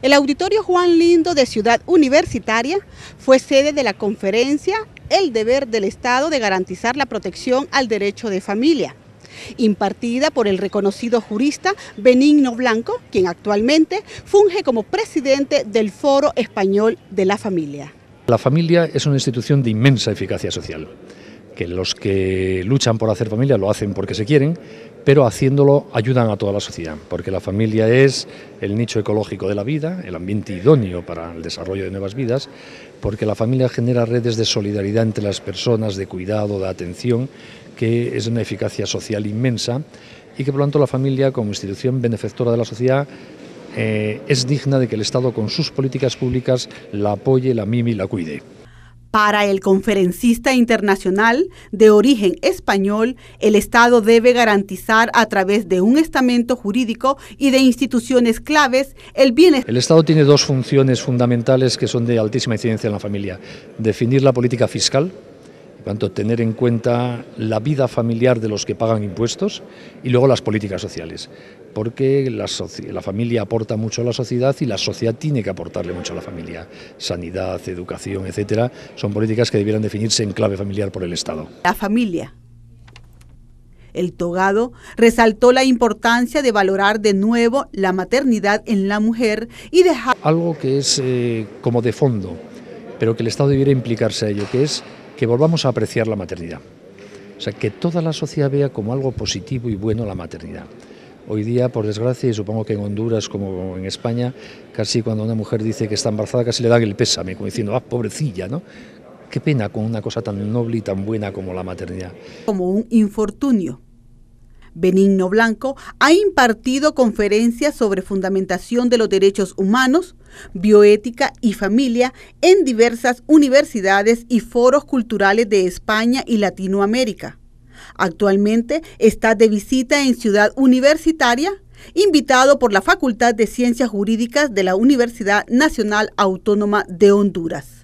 El auditorio Juan Lindo de Ciudad Universitaria fue sede de la conferencia El deber del Estado de garantizar la protección al derecho de familia, impartida por el reconocido jurista Benigno Blanco, quien actualmente funge como presidente del Foro Español de la Familia. La familia es una institución de inmensa eficacia social que los que luchan por hacer familia lo hacen porque se quieren, pero haciéndolo ayudan a toda la sociedad, porque la familia es el nicho ecológico de la vida, el ambiente idóneo para el desarrollo de nuevas vidas, porque la familia genera redes de solidaridad entre las personas, de cuidado, de atención, que es una eficacia social inmensa y que por lo tanto la familia como institución benefactora de la sociedad eh, es digna de que el Estado con sus políticas públicas la apoye, la mime y la cuide. Para el conferencista internacional de origen español, el Estado debe garantizar a través de un estamento jurídico y de instituciones claves el bienestar. El Estado tiene dos funciones fundamentales que son de altísima incidencia en la familia. Definir la política fiscal tanto, tener en cuenta la vida familiar de los que pagan impuestos y luego las políticas sociales, porque la, familia aporta mucho a la sociedad y la sociedad tiene que aportarle mucho a la familia. Sanidad, educación, etcétera, son políticas que debieran definirse en clave familiar por el Estado. La familia. El togado resaltó la importancia de valorar de nuevo la maternidad en la mujer y dejar... Algo que es eh, como de fondo, pero que el Estado debiera implicarse a ello, que es que volvamos a apreciar la maternidad. O sea, que toda la sociedad vea como algo positivo y bueno la maternidad. Hoy día, por desgracia, y supongo que en Honduras como en España, casi cuando una mujer dice que está embarazada, casi le dan el pésame, como diciendo, ah, pobrecilla, ¿no? Qué pena con una cosa tan noble y tan buena como la maternidad. Como un infortunio Benigno Blanco, ha impartido conferencias sobre fundamentación de los derechos humanos, bioética y familia en diversas universidades y foros culturales de España y Latinoamérica. Actualmente está de visita en Ciudad Universitaria, invitado por la Facultad de Ciencias Jurídicas de la Universidad Nacional Autónoma de Honduras.